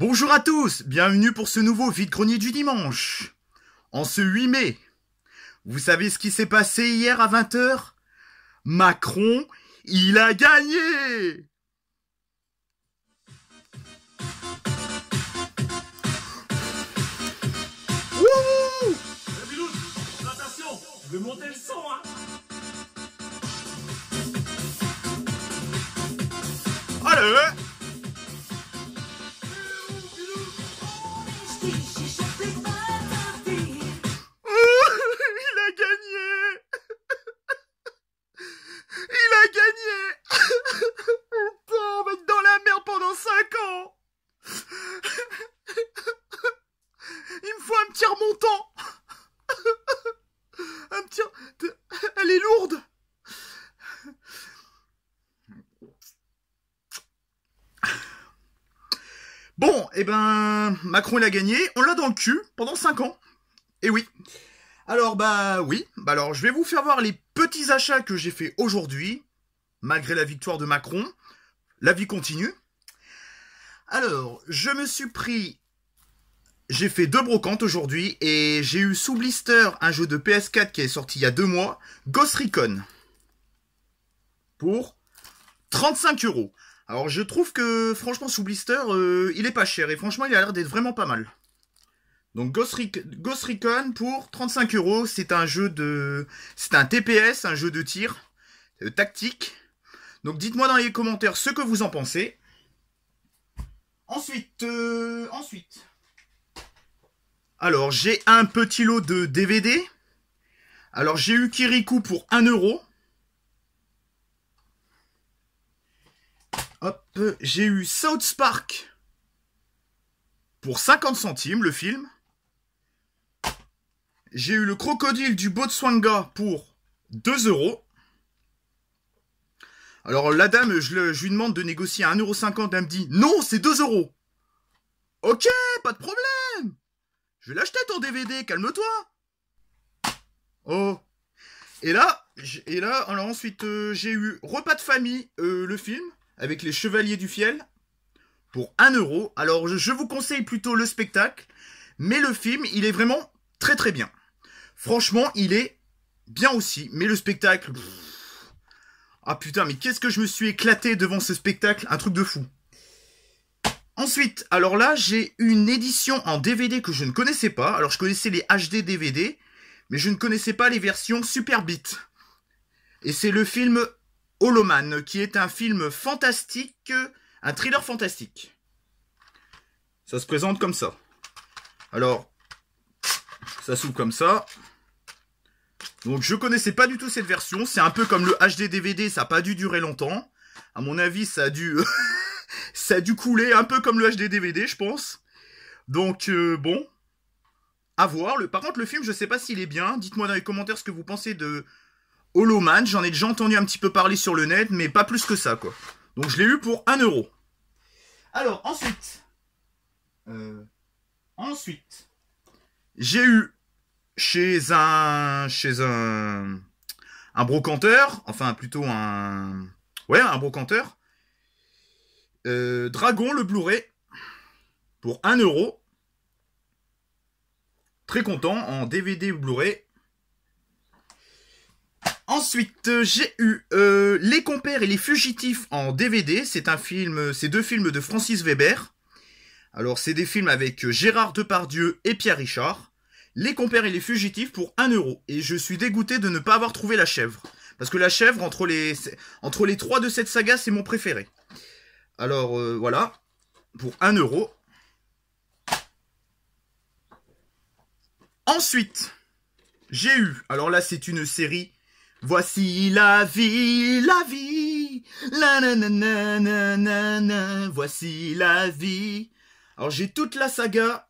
Bonjour à tous, bienvenue pour ce nouveau vide-grenier du dimanche. En ce 8 mai, vous savez ce qui s'est passé hier à 20h Macron, il a gagné Wouhou je vais monter le son, hein Allez Eh ben, Macron, il a gagné. On l'a dans le cul pendant 5 ans. Et eh oui. Alors, bah oui. Bah, alors, je vais vous faire voir les petits achats que j'ai fait aujourd'hui, malgré la victoire de Macron. La vie continue. Alors, je me suis pris... J'ai fait deux brocantes aujourd'hui et j'ai eu sous blister un jeu de PS4 qui est sorti il y a deux mois, Ghost Recon, pour 35 euros. Alors je trouve que franchement sous blister, euh, il est pas cher et franchement il a l'air d'être vraiment pas mal. Donc Ghost, Recon pour 35 euros, c'est un jeu de, c'est un TPS, un jeu de tir euh, tactique. Donc dites-moi dans les commentaires ce que vous en pensez. Ensuite, euh, ensuite. Alors j'ai un petit lot de DVD. Alors j'ai eu Kirikou pour 1 euro. Hop, j'ai eu South Park pour 50 centimes, le film. J'ai eu le crocodile du Botswanga pour 2 euros. Alors la dame, je, lui demande de négocier à 1,50€, elle me dit non, c'est 2 euros. Ok, pas de problème. Je vais l'acheter ton DVD, calme-toi. Oh. Et là, et là alors ensuite, euh, j'ai eu Repas de famille, euh, le film avec les Chevaliers du Fiel pour 1 euro. Alors je vous conseille plutôt le spectacle, mais le film, il est vraiment très très bien. Franchement, il est bien aussi, mais le spectacle... ah putain, mais qu'est-ce que je me suis éclaté devant ce spectacle, un truc de fou. Ensuite, alors là, j'ai une édition en DVD que je ne connaissais pas. Alors je connaissais les HD DVD, mais je ne connaissais pas les versions Super Beat. Et c'est le film Holoman, qui est un film fantastique, un thriller fantastique. Ça se présente comme ça. Alors, ça s'ouvre comme ça. Donc je connaissais pas du tout cette version, c'est un peu comme le HD DVD, ça n'a pas dû durer longtemps. À mon avis, ça a dû ça a dû couler un peu comme le HD DVD, je pense. Donc euh, bon, à voir. Le... Par contre, le film, je sais pas s'il est bien. Dites-moi dans les commentaires ce que vous pensez de Holoman, j'en ai déjà entendu un petit peu parler sur le net, mais pas plus que ça, quoi. Donc je l'ai eu pour 1 euro. Alors ensuite, euh, ensuite, j'ai eu chez un chez un un brocanteur, enfin plutôt un ouais un brocanteur, euh, Dragon le Blu-ray pour 1 euro. Très content en DVD Blu-ray. Ensuite, euh, j'ai eu euh, Les compères et les fugitifs en DVD. C'est un film, c'est deux films de Francis Weber. Alors, c'est des films avec euh, Gérard Depardieu et Pierre Richard. Les compères et les fugitifs pour 1 euro. Et je suis dégoûté de ne pas avoir trouvé la chèvre. Parce que la chèvre, entre les, entre les trois de cette saga, c'est mon préféré. Alors, voilà. Pour 1 euro. Ensuite, j'ai eu, alors là c'est une série Voici la vie, la vie, la la la, voici la vie. Alors j'ai toute la saga,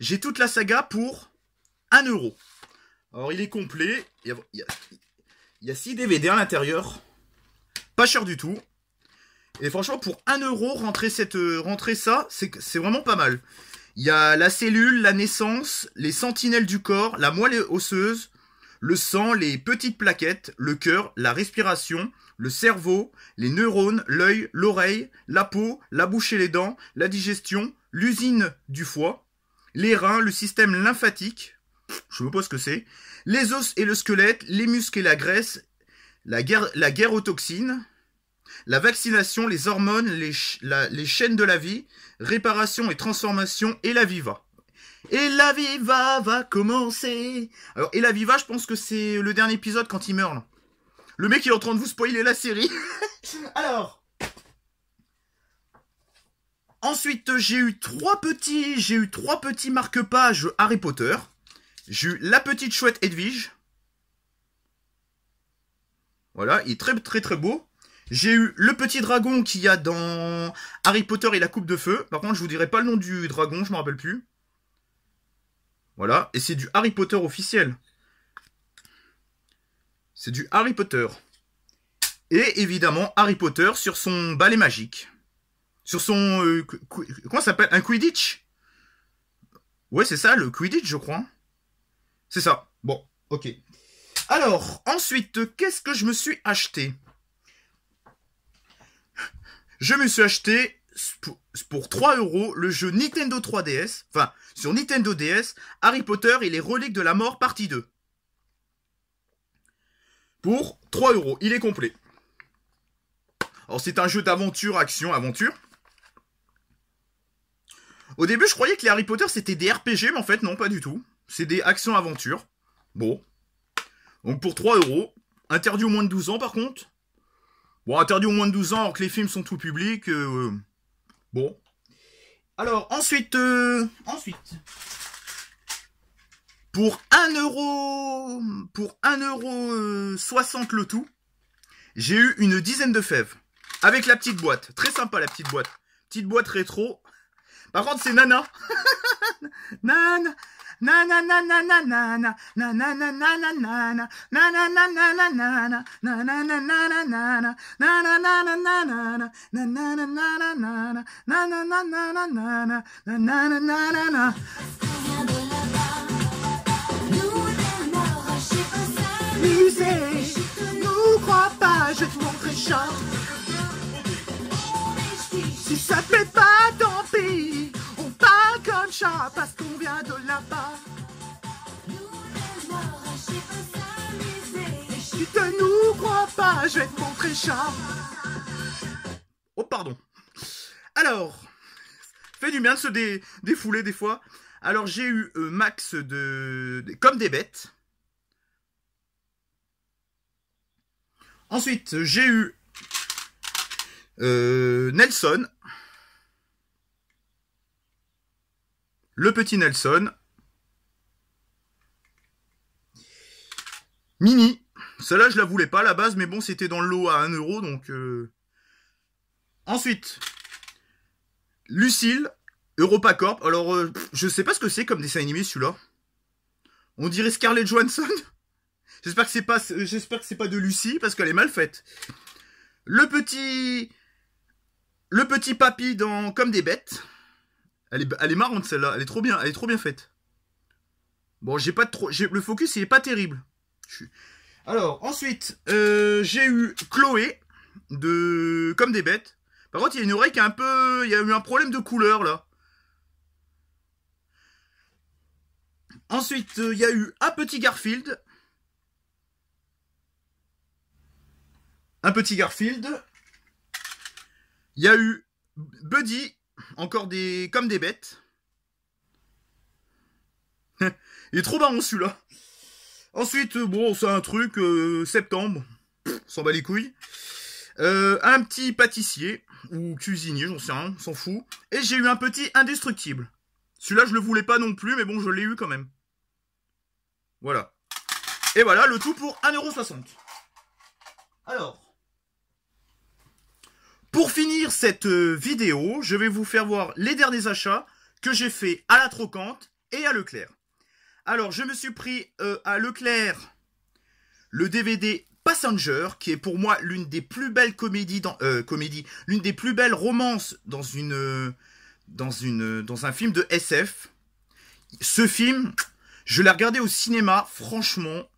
j'ai toute la saga pour 1 euro. Alors il est complet, il y a, 6 DVD à l'intérieur, pas cher du tout. Et franchement pour 1 euro, rentrer, cette, rentrer ça, c'est vraiment pas mal. Il y a la cellule, la naissance, les sentinelles du corps, la moelle osseuse, le sang, les petites plaquettes, le cœur, la respiration, le cerveau, les neurones, l'œil, l'oreille, la peau, la bouche et les dents, la digestion, l'usine du foie, les reins, le système lymphatique, je ne sais pas ce que c'est, les os et le squelette, les muscles et la graisse, la guerre, la aux toxines, la vaccination, les hormones, les, les chaînes de la vie, réparation et transformation et la viva. Et la viva va commencer. Alors, et la viva, je pense que c'est le dernier épisode quand il meurt. Là. Le mec, il est en train de vous spoiler la série. Alors. Ensuite, j'ai eu trois petits, j'ai eu trois petits marque-pages Harry Potter. J'ai eu la petite chouette Edwige. Voilà, il est très très très beau. J'ai eu le petit dragon qu'il y a dans Harry Potter et la coupe de feu. Par contre, je vous dirai pas le nom du dragon, je m'en rappelle plus. Voilà, et c'est du Harry Potter officiel. C'est du Harry Potter. Et évidemment, Harry Potter sur son balai magique. Sur son... Euh, comment ça s'appelle Un Quidditch Ouais, c'est ça, le Quidditch, je crois. C'est ça. Bon, ok. Alors, ensuite, qu'est-ce que je me suis acheté Je me suis acheté pour 3 euros le jeu Nintendo 3DS, enfin sur Nintendo DS, Harry Potter et les reliques de la mort partie 2. Pour 3 euros, il est complet. Alors c'est un jeu d'aventure, action, aventure. Au début je croyais que les Harry Potter c'était des RPG, mais en fait non, pas du tout. C'est des actions-aventure. Bon. Donc pour 3 euros, interdit au moins de 12 ans par contre. Bon, interdit au moins de 12 ans alors que les films sont tout publics. Euh... Bon. Alors, ensuite, euh, ensuite, pour 1 euro, pour 1 euro 60 euh, le tout, j'ai eu une dizaine de fèves avec la petite boîte. Très sympa la petite boîte. Petite boîte rétro. Par contre, c'est Nana. nana na na na na na na na na na nous crois pas, je te montrerai Si ça te pas, chat parce qu'on vient de là-bas. Tu te nous crois pas, je vais te montrer chat. Oh pardon. Alors, fait du bien de se défouler des fois. Alors j'ai eu euh, max de... comme des bêtes. Ensuite, j'ai eu euh, Nelson Le petit Nelson. Mini. Celle-là, je la voulais pas à la base, mais bon, c'était dans le lot à 1€, donc... Euh. Ensuite, Lucille, EuropaCorp. Alors, je euh, je sais pas ce que c'est comme dessin animé, celui-là. On dirait Scarlett Johansson. J'espère que c'est pas, j'espère que c'est pas de Lucie, parce qu'elle est mal faite. Le petit... Le petit papy dans Comme des bêtes. Elle est, marrante celle-là, elle est trop bien, elle est trop bien faite. Bon, j'ai pas trop. Le focus il est pas terrible. Alors, ensuite, euh, j'ai eu Chloé de Comme des bêtes. Par contre, il y a une oreille qui a un peu. Il y a eu un problème de couleur là. Ensuite, euh, il y a eu un petit Garfield. Un petit Garfield. Il y a eu Buddy encore des. comme des bêtes. Il est trop marrant celui-là. Ensuite, bon, c'est un truc, euh, septembre, s'en bat les couilles. Euh, un petit pâtissier, ou cuisinier, j'en sais rien, s'en fout. Et j'ai eu un petit indestructible. Celui-là, je le voulais pas non plus, mais bon, je l'ai eu quand même. Voilà. Et voilà, le tout pour 1,60€. Alors, pour finir cette euh, vidéo, je vais vous faire voir les derniers achats que j'ai fait à la Trocante et à Leclerc. Alors, je me suis pris euh, à Leclerc le DVD Passenger, qui est pour moi l'une des plus belles comédies, dans, euh, l'une des plus belles romances dans une, dans une, dans un film de SF. Ce film, je l'ai regardé au cinéma, franchement,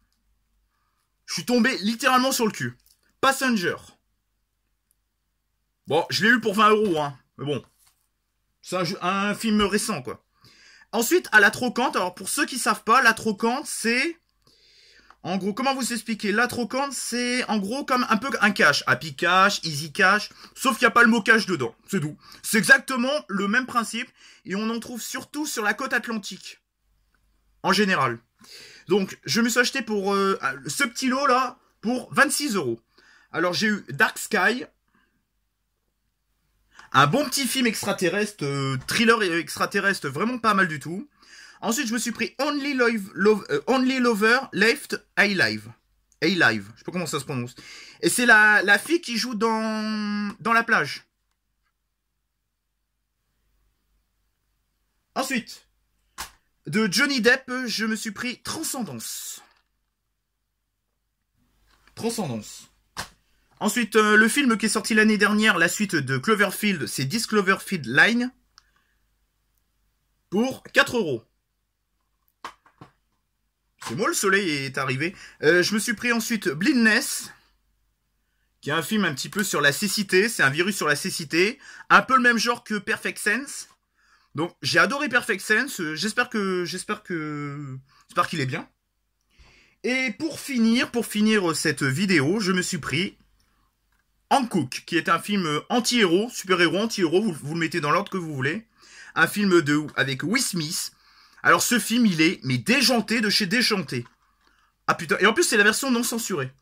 je suis tombé littéralement sur le cul. Passenger. Bon, je l'ai eu pour 20 euros, hein. Mais bon. C'est un, film récent, quoi. Ensuite, à La Trocante. Alors, pour ceux qui savent pas, La Trocante, c'est... En gros, comment vous expliquer La Trocante, c'est en gros comme un peu un cash. Happy Cash, Easy Cash, sauf qu'il n'y a pas le mot cash dedans. C'est tout. C'est exactement le même principe. Et on en trouve surtout sur la côte atlantique. En général. Donc, je me suis acheté pour euh, ce petit lot là pour 26 euros. Alors, j'ai eu Dark Sky, un bon petit film extraterrestre, euh, thriller extraterrestre, vraiment pas mal du tout. Ensuite, je me suis pris Only, Love, euh, Only Lover Left Alive. Alive, je sais pas comment ça se prononce. Et c'est la, fille qui joue dans, dans la plage. Ensuite, de Johnny Depp, je me suis pris Transcendance. Transcendance. Ensuite, euh, le film qui est sorti l'année dernière, la suite de Cloverfield, c'est Discoverfield Line pour 4 euros. C'est moi, le soleil est arrivé. Euh, je me suis pris ensuite Blindness, qui est un film un petit peu sur la cécité. C'est un virus sur la cécité. Un peu le même genre que Perfect Sense. Donc, j'ai adoré Perfect Sense. J'espère que, j'espère que, j'espère qu'il est bien. Et pour finir, pour finir cette vidéo, je me suis pris Hankook, qui est un film euh, anti-héros, super-héros, anti-héros, vous, le mettez dans l'ordre que vous voulez. Un film de, avec Will Smith. Alors ce film, il est, mais déjanté de chez déjanté. Ah putain, et en plus c'est la version non censurée.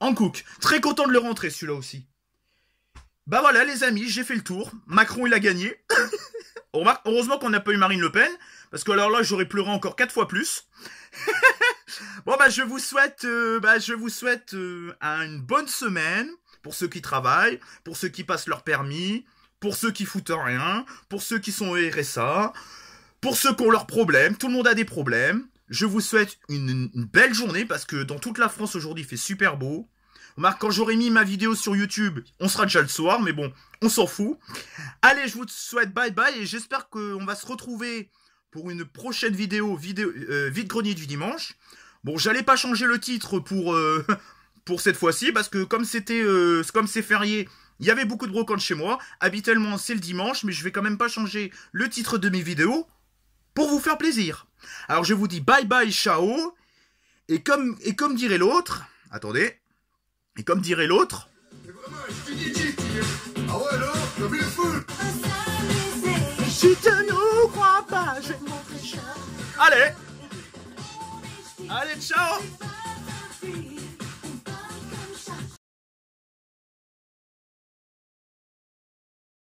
Hankook, très content de le rentrer celui-là aussi. Bah voilà les amis, j'ai fait le tour. Macron il a gagné. Heureusement qu'on n'a pas eu Marine Le Pen, parce que alors là j'aurais pleuré encore quatre fois plus. bon bah je vous souhaite, euh, bah, je vous souhaite euh, une bonne semaine. Pour ceux qui travaillent, pour ceux qui passent leur permis, pour ceux qui foutent rien, pour ceux qui sont au RSA, pour ceux qui ont leurs problèmes, tout le monde a des problèmes. Je vous souhaite une, belle journée parce que dans toute la France aujourd'hui il fait super beau. Marc, quand j'aurai mis ma vidéo sur YouTube, on sera déjà le soir, mais bon, on s'en fout. Allez, je vous souhaite bye bye et j'espère qu'on va se retrouver pour une prochaine vidéo, vidéo euh, vide grenier du dimanche. Bon, j'allais pas changer le titre pour euh, pour cette fois-ci, parce que comme c'était, euh, comme c'est férié, il y avait beaucoup de brocantes chez moi. Habituellement, c'est le dimanche, mais je vais quand même pas changer le titre de mes vidéos pour vous faire plaisir. Alors, je vous dis bye bye, ciao. Et comme, et comme dirait l'autre, attendez, et comme dirait l'autre. Allez! Allez, ciao!